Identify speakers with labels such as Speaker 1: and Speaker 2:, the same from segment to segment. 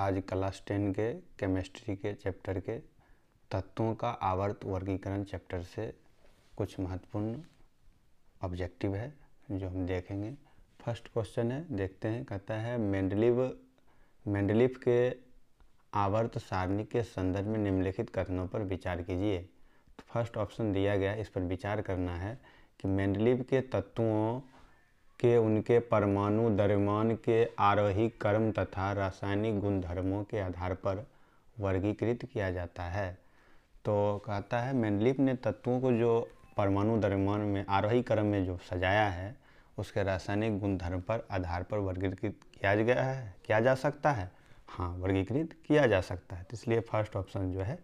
Speaker 1: आज class ten के chemistry के चैप्टर के तत्वों का आवर्त वर्गीकरण चैप्टर से कुछ महत्वपूर्ण ऑब्जेक्टिव है जो हम देखेंगे फर्स्ट क्वेश्चन है देखते हैं कहता है मेंडलिव मेंडलिफ के आवर्त सारणी के संदर्भ में निम्नलिखित कथनों पर विचार कीजिए तो फर्स्ट ऑप्शन दिया गया इस पर विचार करना है कि मेंडलिव के तत्वों के उनके परमाणु द्रव्यमान के आरोही क्रम तथा रासायनिक गुणधर्मों के आधार पर वर्गीकृत किया जाता है तो कहता है मेंडलिप ने तत्वों को जो परमाणु द्रव्यमान में आरोही क्रम में जो सजाया है उसके रासायनिक गुणधर्म पर आधार पर वर्गीकृत किया गया है किया जा सकता है हाँ वर्गीकृत किया जा सकता है तो इसलिए फर्स्ट ऑप्शन जो है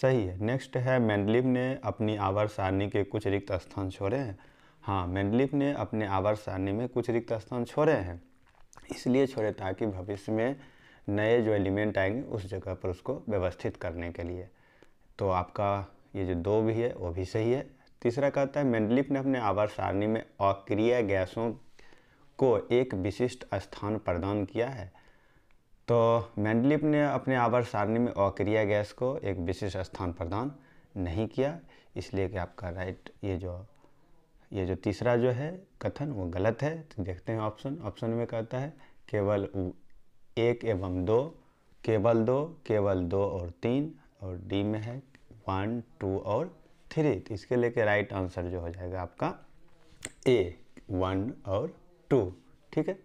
Speaker 1: सही है नेक्स्ट है मैंडलिप ने अपनी आवर सारणी के कुछ रिक्त स्थान छोड़े हैं हाँ मेंडलिप ने अपने आवार सारणी में कुछ रिक्त स्थान छोड़े हैं इसलिए छोड़े ताकि भविष्य में नए जो एलिमेंट आएंगे उस जगह पर उसको व्यवस्थित करने के लिए तो आपका ये जो दो भी है वो भी सही है तीसरा कहता है मेंडलिप ने अपने आवर सारणी में अक्रिय गैसों को एक विशिष्ट स्थान प्रदान किया है तो मेंडलिप ने अपने आवर सारणी में अक्रिय गैस को एक विशिष्ट स्थान प्रदान नहीं किया इसलिए कि आपका राइट ये जो ये जो तीसरा जो है कथन वो गलत है तो देखते हैं ऑप्शन ऑप्शन में कहता है केवल एक एवं दो केवल दो केवल दो और तीन और डी में है वन टू और थ्री तो इसके लेके राइट आंसर जो हो जाएगा आपका ए वन और टू ठीक है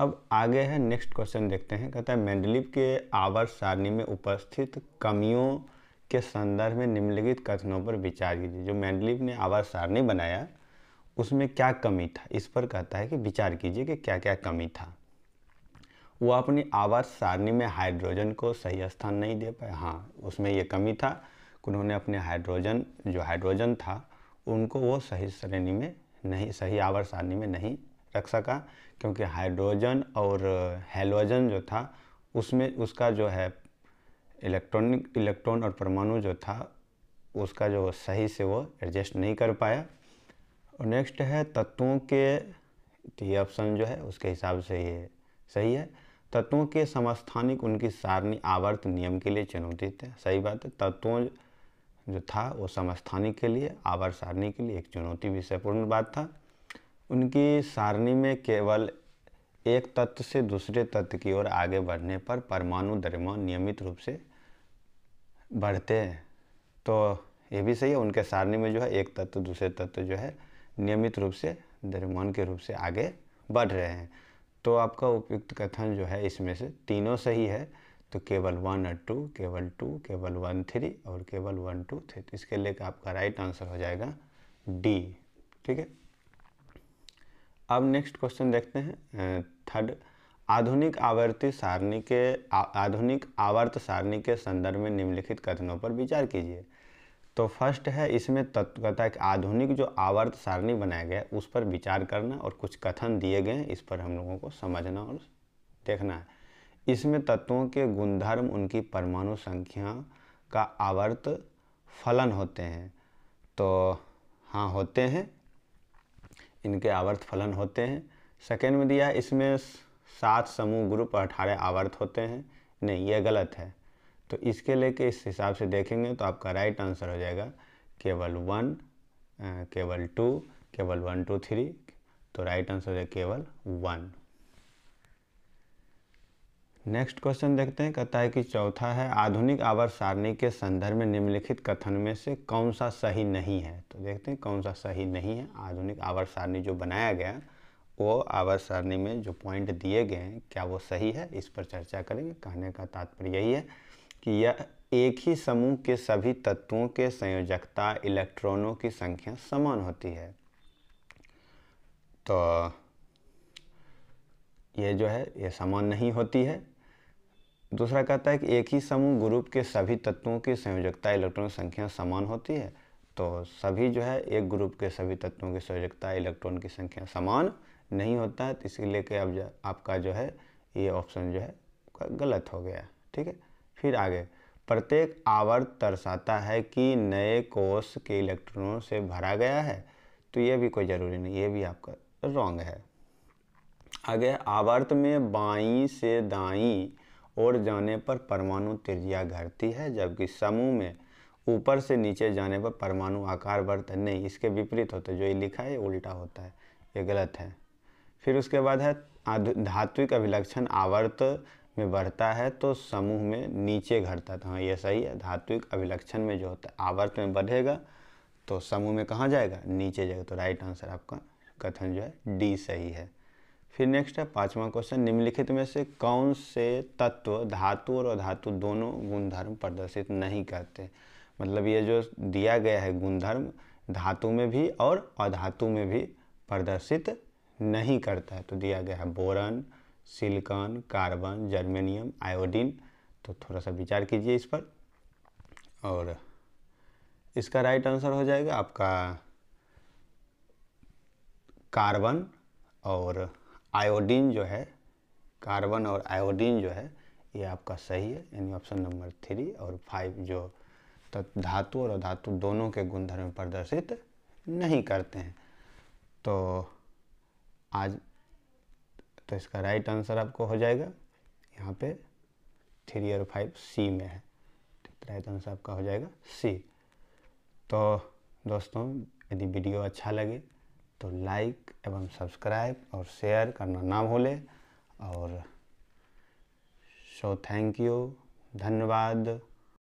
Speaker 1: अब आगे है नेक्स्ट क्वेश्चन देखते हैं कहता है मेंडलिप के आवर्त सारणी में उपस्थित कमियों के संदर्भ में निम्नलिखित कथनों पर विचार कीजिए जो मेंडलिप ने आवर्त सारणी बनाया उसमें क्या कमी था इस पर कहता है कि विचार कीजिए कि क्या क्या कमी था वो अपनी आवास सारणी में हाइड्रोजन को सही स्थान नहीं दे पाए हाँ उसमें ये कमी था उन्होंने अपने हाइड्रोजन जो हाइड्रोजन था उनको वो सही श्रेणी में नहीं सही आवर सारणी में नहीं रख सका क्योंकि हाइड्रोजन और हेलोजन जो था उसमें उसका जो है इलेक्ट्रॉनिक इलेक्ट्रॉन और परमाणु जो था उसका जो सही से वो एडजस्ट नहीं कर पाया और नेक्स्ट है तत्वों के तो ये ऑप्शन जो है उसके हिसाब से ये सही है तत्वों के समस्थानिक उनकी सारणी आवर्त नियम के लिए चुनौती थे सही बात है तत्वों जो था वो समस्थानिक के लिए आवर्त सारणी के लिए एक चुनौती विषयपूर्ण बात था उनकी सारणी में केवल एक तत्व से दूसरे तत्व की ओर आगे बढ़ने पर परमाणु द्रव्यमान नियमित रूप से बढ़ते हैं तो ये भी सही है उनके सारणी में जो है एक तत्व दूसरे तत्व जो है नियमित रूप से द्रव्यमान के रूप से आगे बढ़ रहे हैं तो आपका उपयुक्त कथन जो है इसमें से तीनों सही है तो केवल वन और टू केवल टू केवल वन थ्री और केवल वन टू थ्री इसके लिए आपका राइट आंसर हो जाएगा डी ठीक है अब नेक्स्ट क्वेश्चन देखते हैं थर्ड आधुनिक आवर्ती सारणी के आधुनिक आवर्त सारणी के संदर्भ में निम्नलिखित कथनों पर विचार कीजिए तो फर्स्ट है इसमें तत्वता एक आधुनिक जो आवर्त सारणी बनाया गया है उस पर विचार करना और कुछ कथन दिए गए हैं इस पर हम लोगों को समझना और देखना है इसमें तत्वों के गुणधर्म उनकी परमाणु संख्या का आवर्त फलन होते हैं तो हाँ होते हैं इनके आवर्त फलन होते हैं सेकेंड में दिया इसमें सात समूह ग्रुप और अठारह आवर्त होते हैं नहीं ये गलत है तो इसके लेके इस हिसाब से देखेंगे तो आपका राइट आंसर हो जाएगा केवल वन केवल टू केवल वन टू थ्री तो राइट आंसर हो जाएगा केवल वन नेक्स्ट क्वेश्चन देखते हैं कहता है कि चौथा है आधुनिक आवर्त सारणी के संदर्भ में निम्नलिखित कथन में से कौन सा सही नहीं है तो देखते हैं कौन सा सही नहीं है आधुनिक आवर्त सारणी जो बनाया गया वो आवर्त सारणी में जो पॉइंट दिए गए हैं क्या वो सही है इस पर चर्चा करेंगे कहने का तात्पर्य यही है कि यह एक ही समूह के सभी तत्वों के संयोजकता इलेक्ट्रॉनों की संख्या समान होती है तो यह जो है ये समान नहीं होती है दूसरा कहता है कि एक ही समूह ग्रुप के सभी तत्वों की संयोजकता इलेक्ट्रॉन संख्या समान होती है तो सभी जो है एक ग्रुप के सभी तत्वों की संयोजकता इलेक्ट्रॉन की संख्या समान नहीं होता है तो इसलिए लेके अब आपका जो है ये ऑप्शन जो है गलत हो गया ठीक है फिर आगे प्रत्येक आवर्त दर्शाता है कि नए कोष के इलेक्ट्रॉनों से भरा गया है तो ये भी कोई ज़रूरी नहीं ये भी आपका रॉन्ग है आगे आवर्त में बाई से दाई और जाने पर परमाणु त्रिज्या घटती है जबकि समूह में ऊपर से नीचे जाने पर परमाणु आकार बढ़ता नहीं इसके विपरीत होता है जो ये लिखा है उल्टा होता है ये गलत है फिर उसके बाद है धात्विक अभिलक्षण आवर्त में बढ़ता है तो समूह में नीचे घटता था हाँ ये सही है धात्विक अभिलक्षण में जो होता है आवर्त में बढ़ेगा तो समूह में कहाँ जाएगा नीचे जाएगा तो राइट आंसर आपका कथन जो है डी सही है फिर नेक्स्ट है पांचवा क्वेश्चन निम्नलिखित में से कौन से तत्व धातु और अधातु दोनों गुणधर्म प्रदर्शित नहीं करते मतलब ये जो दिया गया है गुणधर्म धातु में भी और अधातु में भी प्रदर्शित नहीं करता है तो दिया गया है boron silicon carbon germanium iodine तो थोड़ा सा विचार कीजिए इस पर और इसका राइट आंसर हो जाएगा आपका कार्बन और आयोडीन जो है कार्बन और आयोडीन जो है ये आपका सही है यानी ऑप्शन नंबर थ्री और फाइव जो धातु और अधातु दोनों के गुणधर्म प्रदर्शित नहीं करते हैं तो आज तो इसका राइट आंसर आपको हो जाएगा यहाँ पे थ्री और फाइव सी में है तो राइट आंसर आपका हो जाएगा सी तो दोस्तों यदि वीडियो अच्छा लगे तो लाइक एवं सब्सक्राइब और शेयर करना ना भूलें और सो थैंक यू धन्यवाद